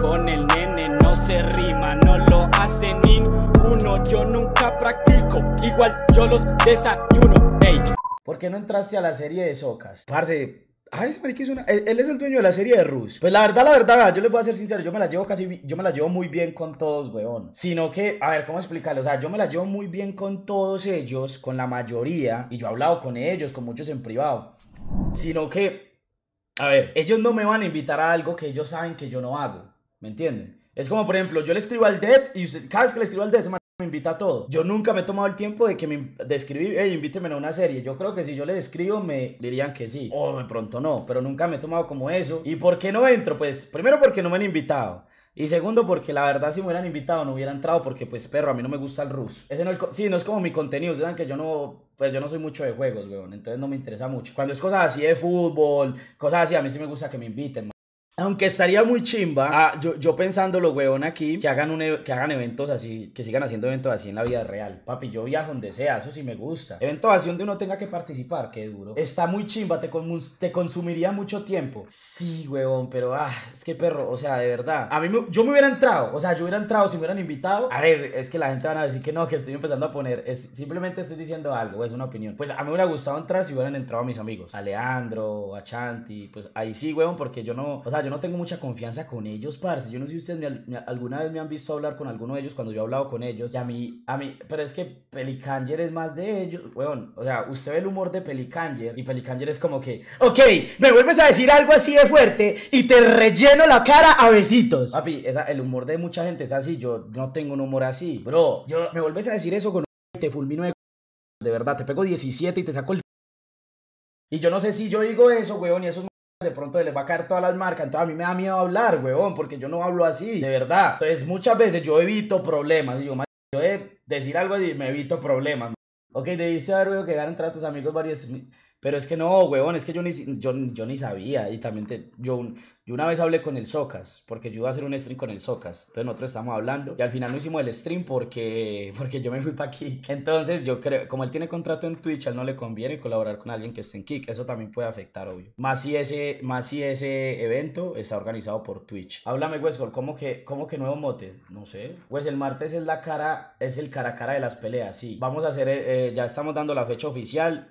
Con el nene no se rima, no lo hace ninguno. Yo nunca practico, igual yo los desayuno. ¿Por qué no entraste a la serie de Socas? Parce, Ah, ese es una... Él, es el dueño de la serie de Rus. Pues la verdad, la verdad, yo les voy a ser sincero, yo me la llevo casi... Yo me la llevo muy bien con todos, weón. Sino que, a ver, ¿cómo explicarlo? O sea, yo me la llevo muy bien con todos ellos, con la mayoría. Y yo he hablado con ellos, con muchos en privado. Sino que a ver, ellos no me van a invitar a algo que ellos saben que yo no hago. ¿Me entienden? Es como, por ejemplo, yo le escribo al Dead y cada vez que le escribo al Dead, me invita a todo. Yo nunca me he tomado el tiempo de que me de escribir, hey, invíteme a una serie. Yo creo que si yo le escribo me dirían que sí. O de pronto no, pero nunca me he tomado como eso. ¿Y por qué no entro? Pues primero porque no me han invitado. Y segundo, porque la verdad si me hubieran invitado no hubiera entrado porque pues perro, a mí no me gusta el Rus. Ese no es, sí, no es como mi contenido, ustedes saben que yo no pues yo no soy mucho de juegos, weón, entonces no me interesa mucho. Cuando es cosas así de fútbol, cosas así, a mí sí me gusta que me inviten. Aunque estaría muy chimba, ah, yo, yo pensando los huevón aquí, que hagan, e, que hagan eventos así, que sigan haciendo eventos así en la vida real. Papi, yo viajo donde sea, eso sí me gusta. Eventos así donde uno tenga que participar, qué duro. Está muy chimba, te, te consumiría mucho tiempo. Sí, huevón, pero ah, es que perro, o sea, de verdad. A mí me, yo me hubiera entrado, o sea, yo hubiera entrado si me hubieran invitado. A ver, es que la gente van a decir que no, que estoy empezando a poner. simplemente estoy diciendo algo, es una opinión. Pues a mí me hubiera gustado entrar si hubieran entrado mis amigos. A Leandro, a Chanti, pues ahí sí, huevón, porque yo no, o sea, yo no tengo mucha confianza con ellos, parce. Yo no sé si ustedes alguna vez me han visto hablar con alguno de ellos cuando yo he hablado con ellos. Y a mí, a mí, pero es que Pelicanger es más de ellos, weón. O sea, usted ve el humor de Pelicanger y Pelicanger es como que, ok, me vuelves a decir algo así de fuerte y te relleno la cara a besitos. Papi, el humor de mucha gente es así. Yo no tengo un humor así, bro. Yo, me vuelves a decir eso con un te fulmino de de verdad, te pego 17 y te saco el. Y yo no sé si yo digo eso, weón, y eso es de pronto les va a caer todas las marcas. Entonces a mí me da miedo hablar, huevón, porque yo no hablo así, de verdad. Entonces muchas veces yo evito problemas. yo, he de decir algo y me evito problemas. Ok, debiste haber, weón, que ganan tratos amigos varios. Pero es que no, huevón, es que yo ni, yo, yo ni sabía. Y también te, yo, yo una vez hablé con el Socas, porque yo iba a hacer un stream con el Socas. Entonces nosotros estamos hablando y al final no hicimos el stream porque, porque yo me fui para Kik. Entonces yo creo, como él tiene contrato en Twitch, a él no le conviene colaborar con alguien que esté en Kik. Eso también puede afectar, obvio. Más si ese, más si ese evento está organizado por Twitch. Háblame, Westgol, ¿cómo que, cómo que nuevo mote? No sé. Pues el martes es la cara, es el cara a cara de las peleas, sí. Vamos a hacer, eh, eh, ya estamos dando la fecha oficial.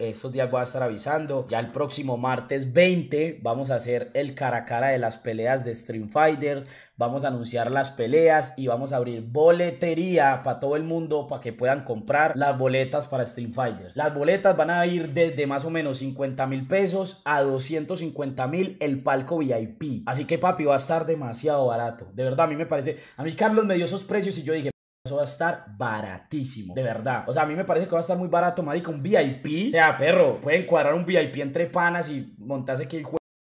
estos días voy a estar avisando. Ya el próximo martes 20 vamos a hacer el cara cara a cara de las peleas de Stream Fighters, vamos a anunciar las peleas y vamos a abrir boletería para todo el mundo para que puedan comprar las boletas para Stream Fighters. Las boletas van a ir De más o menos 50 mil pesos a 250 mil el palco VIP. Así que papi, va a estar demasiado barato. De verdad, a mí me parece, a mí Carlos me dio esos precios y yo dije... Eso va a estar baratísimo, de verdad. O sea, a mí me parece que va a estar muy barato, marica. Un VIP, o sea, perro, pueden cuadrar un VIP entre panas y montarse que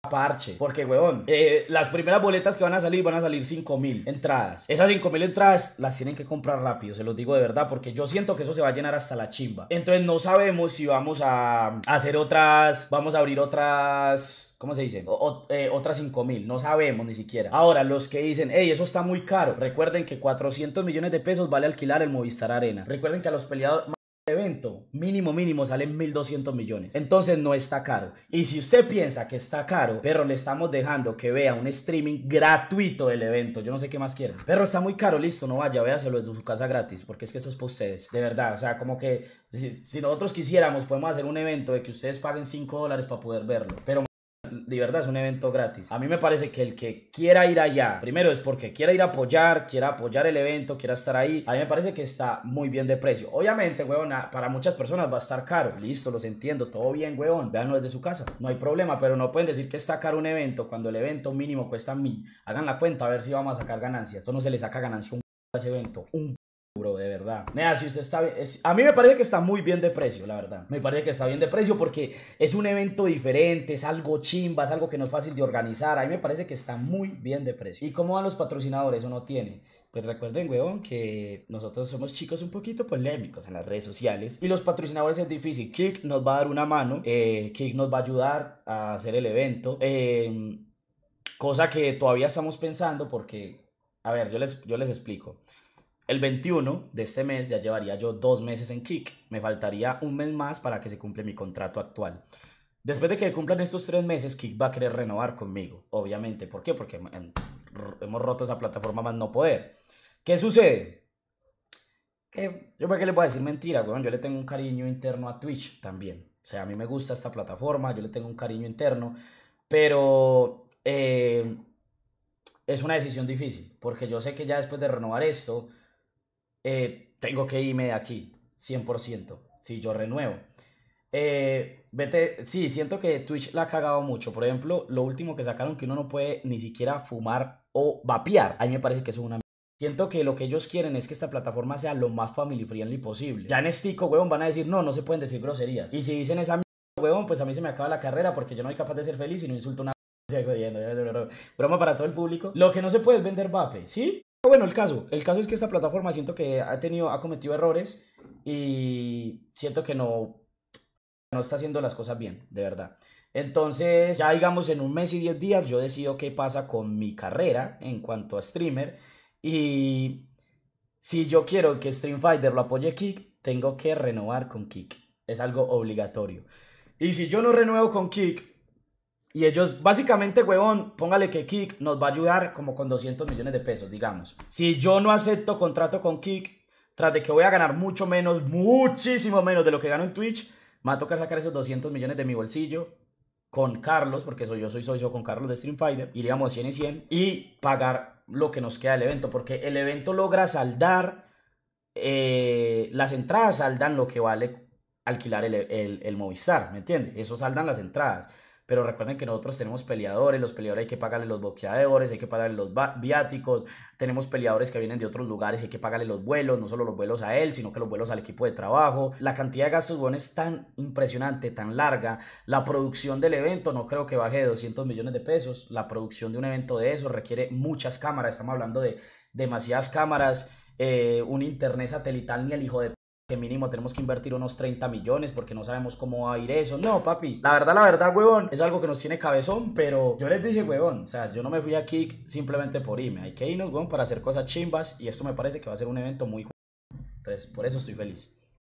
parche. Porque, weón, eh, las primeras boletas que van a salir van a salir 5.000 entradas. Esas 5.000 entradas las tienen que comprar rápido, se los digo de verdad, porque yo siento que eso se va a llenar hasta la chimba. Entonces no sabemos si vamos a hacer otras, vamos a abrir otras... ¿Cómo se dice? Eh, otras 5 mil. No sabemos ni siquiera. Ahora, los que dicen, hey, eso está muy caro. Recuerden que 400 millones de pesos vale alquilar el Movistar Arena. Recuerden que a los peleados mínimo mínimo salen 1.200 millones. Entonces no está caro. Y si usted piensa que está caro, pero le estamos dejando que vea un streaming gratuito del evento. Yo no sé qué más quiere Pero está muy caro, listo, no vaya, véaselo en su casa gratis, porque es que eso es para ustedes. De verdad, o sea, como que si, si nosotros quisiéramos, podemos hacer un evento de que ustedes paguen 5 dólares para poder verlo. Pero de verdad es un evento gratis. A mí me parece que el que quiera ir allá, primero es porque quiera ir a apoyar, quiera apoyar el evento, quiera estar ahí. A mí me parece que está muy bien de precio. Obviamente, weón, para muchas personas va a estar caro. Listo, los entiendo, todo bien, weón. Veanlo desde su casa. No hay problema, pero no pueden decir que está caro un evento cuando el evento mínimo cuesta mil. Hagan la cuenta a ver si vamos a sacar ganancias. Esto no se le saca ganancia a ese evento. Un Bro, de verdad. está a mí me parece que está muy bien de precio, la verdad. Me parece que está bien de precio porque es un evento diferente, es algo chimba, es algo que no es fácil de organizar. A mí me parece que está muy bien de precio. ¿Y cómo van los patrocinadores o no tienen? Pues recuerden, weón, que nosotros somos chicos un poquito polémicos en las redes sociales y los patrocinadores es difícil. Kick nos va a dar una mano, eh, Kik nos va a ayudar a hacer el evento, em, cosa que todavía estamos pensando porque, a ver, yo les, yo les explico. El 21 de este mes ya llevaría yo dos meses en Kick. Me faltaría un mes más para que se cumple mi contrato actual. Después de que cumplan estos tres meses, Kick va a querer renovar conmigo, obviamente. ¿Por qué? Porque hemos roto esa plataforma más no poder. ¿Qué sucede? yo creo que les voy a decir mentira, weón. Yo le tengo un cariño interno a Twitch también. O sea, a mí me gusta esta plataforma, yo le tengo un cariño interno, pero eh, es una decisión difícil, porque yo sé que ya después de renovar esto, eh, tengo que irme de aquí, 100%, si yo renuevo. Eh, vete, sí, siento que Twitch la ha cagado mucho. Por ejemplo, lo último que sacaron que uno no puede ni siquiera fumar o vapear. A mí me parece que eso es una... Siento que lo que ellos quieren es que esta plataforma sea lo más family friendly posible. Ya en estico, huevón, van a decir, no, no se pueden decir groserías. Y si dicen esa mierda, huevón, pues a mí se me acaba la carrera porque yo no soy capaz de ser feliz y no insulto una... Broma para todo el público. Lo que no se puede es vender vape, ¿sí? Bueno, el caso, el caso es que esta plataforma siento que ha tenido, ha cometido errores y siento que no, no está haciendo las cosas bien, de verdad. Entonces, ya digamos en un mes y diez días yo decido qué pasa con mi carrera en cuanto a streamer y si yo quiero que Stream lo apoye Kick, tengo que renovar con Kick. Es algo obligatorio. Y si yo no renuevo con Kick, y ellos, básicamente, huevón, póngale que Kik nos va a ayudar como con 200 millones de pesos, digamos. Si yo no acepto contrato con Kik, tras de que voy a ganar mucho menos, muchísimo menos de lo que gano en Twitch, me va a tocar sacar esos 200 millones de mi bolsillo con Carlos, porque soy, yo soy socio con Carlos de Stream Fighter, iríamos 100 y 100, y pagar lo que nos queda del evento, porque el evento logra saldar, eh, las entradas saldan lo que vale alquilar el, el, el Movistar, ¿me entiendes? Eso saldan las entradas pero recuerden que nosotros tenemos peleadores, los peleadores hay que pagarle los boxeadores, hay que pagarle los viáticos, tenemos peleadores que vienen de otros lugares y hay que pagarle los vuelos, no solo los vuelos a él, sino que los vuelos al equipo de trabajo. La cantidad de gastos bueno es tan impresionante, tan larga. La producción del evento no creo que baje de 200 millones de pesos. La producción de un evento de eso requiere muchas cámaras, estamos hablando de demasiadas cámaras. Eh, un internet satelital ni el hijo de que mínimo tenemos que invertir unos 30 millones porque no sabemos cómo va a ir eso. No, papi, la verdad, la verdad, huevón, es algo que nos tiene cabezón, pero yo les dije, huevón, o sea, yo no me fui a Kick simplemente por irme, hay que irnos, huevón, para hacer cosas chimbas y esto me parece que va a ser un evento muy... Entonces, por eso estoy feliz.